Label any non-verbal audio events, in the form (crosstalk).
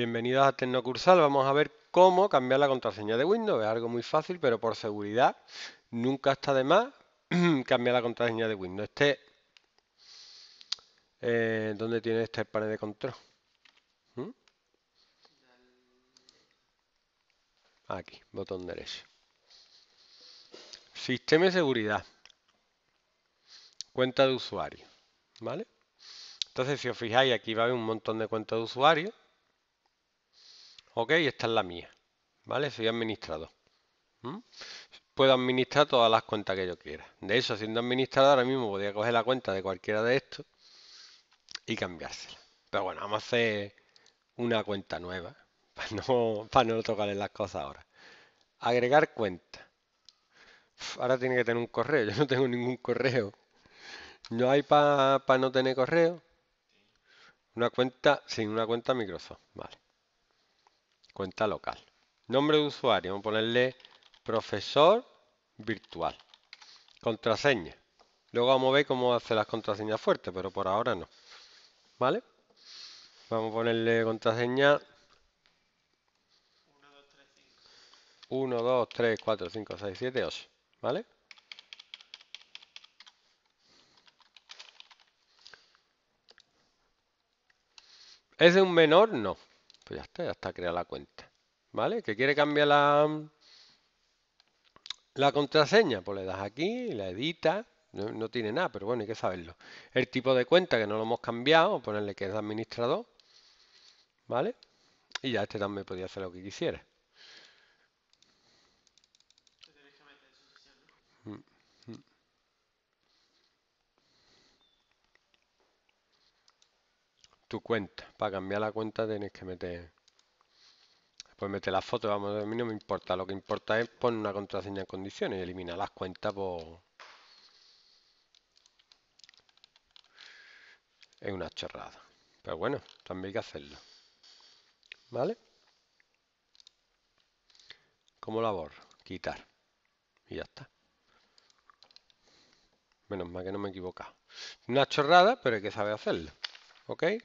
Bienvenidos a Tecnocursal. Vamos a ver cómo cambiar la contraseña de Windows. Es algo muy fácil, pero por seguridad nunca está de más (clears throat) cambiar la contraseña de Windows. Este, eh, ¿Dónde tiene este panel de control? ¿Mm? Aquí, botón derecho. Sistema de seguridad. Cuenta de usuario. ¿Vale? Entonces, si os fijáis, aquí va a haber un montón de cuentas de usuario ok, esta es la mía, ¿vale? Soy administrador. Puedo administrar todas las cuentas que yo quiera. De eso, siendo administrador, ahora mismo podría coger la cuenta de cualquiera de estos y cambiársela. Pero bueno, vamos a hacer una cuenta nueva (laughs) para no, para no tocarle las cosas ahora. Agregar cuenta. ahora tiene que tener un correo. Yo no tengo ningún correo. No hay para no tener correo. Una cuenta sin una cuenta Microsoft. Vale cuenta local. Nombre de usuario, vamos a ponerle profesor virtual. Contraseña. Luego vamos a ver cómo hace las contraseñas fuertes, pero por ahora no. ¿Vale? Vamos a ponerle contraseña 1, 2, 3, 4, 5, 6, 7, 8. ¿Vale? ¿Es de un menor? No. Pues ya está, ya está creada la cuenta. ¿Vale? ¿Que quiere cambiar la, contraseña? Pues le das aquí, la edita No, tiene nada, pero bueno, hay que saberlo. El tipo de cuenta que no lo hemos cambiado, ponerle que es administrador. ¿Vale? Y ya este también podía hacer lo que quisiera. tu cuenta. Para cambiar la cuenta tienes que meter... Después pues meter la foto, vamos, a mí no me importa. Lo que importa es poner una contraseña en condiciones y eliminar las cuentas por... Es una chorrada. Pero bueno, también hay que hacerlo. ¿Vale? Como labor, Quitar. Y ya está. Menos mal que no me he equivocado. Una chorrada, pero hay que saber hacerlo. ¿Ok?